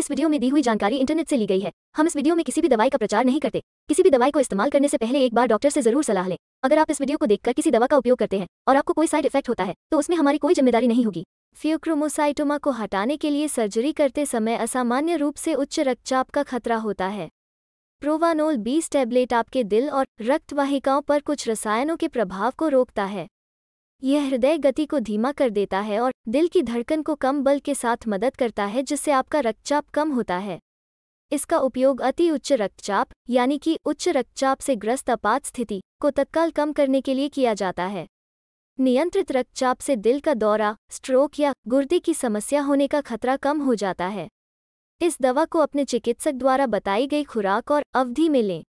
इस वीडियो में दी हुई जानकारी इंटरनेट से ली गई है हम इस वीडियो में किसी भी दवाई का प्रचार नहीं करते किसी भी दवाई को इस्तेमाल करने से पहले एक बार डॉक्टर से जरूर सलाह लें अगर आप इस वीडियो को देखकर किसी दवा का उपयोग करते हैं और आपको कोई साइड इफेक्ट होता है तो उसमें हमारी कोई जिम्मेदारी नहीं होगी फ्यूक्रोमोसाइटोमा को हटाने के लिए सर्जरी करते समय असामान्य रूप से उच्च रक्तचाप का खतरा होता है प्रोवानोल बीस टैबलेट आपके दिल और रक्तवाहिकाओं पर कुछ रसायनों के प्रभाव को रोकता है यह हृदय गति को धीमा कर देता है और दिल की धड़कन को कम बल के साथ मदद करता है जिससे आपका रक्तचाप कम होता है इसका उपयोग अति उच्च रक्तचाप यानी कि उच्च रक्तचाप से ग्रस्त आपात स्थिति को तत्काल कम करने के लिए किया जाता है नियंत्रित रक्तचाप से दिल का दौरा स्ट्रोक या गुर्दे की समस्या होने का खतरा कम हो जाता है इस दवा को अपने चिकित्सक द्वारा बताई गई खुराक और अवधि में लें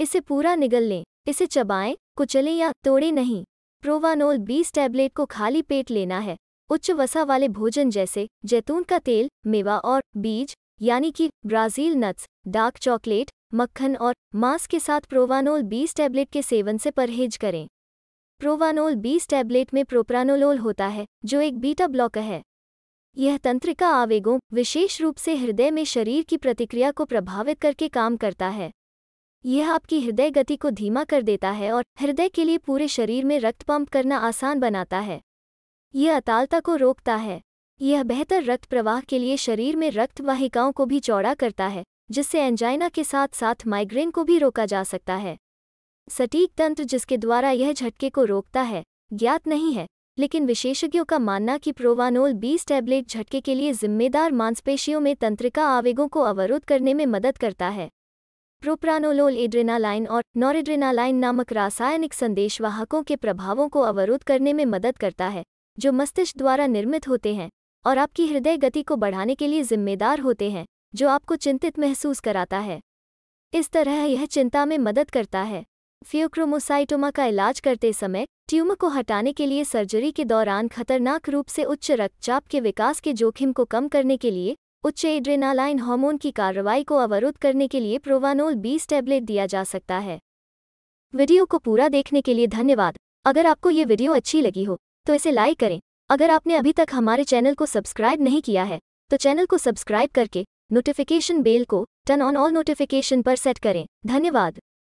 इसे पूरा निगल लें इसे चबाएं कुचलें या तोड़ें नहीं प्रोवानोल 20 टैबलेट को खाली पेट लेना है उच्च वसा वाले भोजन जैसे जैतून का तेल मेवा और बीज यानी कि ब्राज़ील नट्स डार्क चॉकलेट मक्खन और मांस के साथ प्रोवानोल 20 टैबलेट के सेवन से परहेज करें प्रोवानोल 20 टैबलेट में प्रोप्रानोलोल होता है जो एक बीटा ब्लॉक है यह तंत्रिका आवेगों विशेष रूप से हृदय में शरीर की प्रतिक्रिया को प्रभावित करके काम करता है यह आपकी हृदय गति को धीमा कर देता है और हृदय के लिए पूरे शरीर में रक्त पंप करना आसान बनाता है यह अतालता को रोकता है यह बेहतर रक्त प्रवाह के लिए शरीर में रक्त वाहिकाओं को भी चौड़ा करता है जिससे एंजाइना के साथ साथ माइग्रेन को भी रोका जा सकता है सटीक तंत्र जिसके द्वारा यह झटके को रोकता है ज्ञात नहीं है लेकिन विशेषज्ञों का मानना कि प्रोवानोल 20 टैबलेट झटके के लिए जिम्मेदार मांसपेशियों में तंत्रिका आवेगों को अवरुद्ध करने में मदद करता है प्रोप्रानोलोल एड्रेनालाइन और नॉरेड्रेनालाइन नामक रासायनिक संदेशवाहकों के प्रभावों को अवरोध करने में मदद करता है जो मस्तिष्क द्वारा निर्मित होते हैं और आपकी हृदय गति को बढ़ाने के लिए जिम्मेदार होते हैं जो आपको चिंतित महसूस कराता है इस तरह यह चिंता में मदद करता है फ्योक्रोमोसाइटोमा का इलाज करते समय ट्यूमर को हटाने के लिए सर्जरी के दौरान खतरनाक रूप से उच्च रक्तचाप के विकास के जोखिम को कम करने के लिए उच्च एड्रेनालाइन हार्मोन की कार्रवाई को अवरुद्ध करने के लिए प्रोवानोल 20 टैबलेट दिया जा सकता है वीडियो को पूरा देखने के लिए धन्यवाद अगर आपको ये वीडियो अच्छी लगी हो तो इसे लाइक करें अगर आपने अभी तक हमारे चैनल को सब्सक्राइब नहीं किया है तो चैनल को सब्सक्राइब करके नोटिफिकेशन बेल को टर्न ऑन ऑल नोटिफिकेशन पर सेट करें धन्यवाद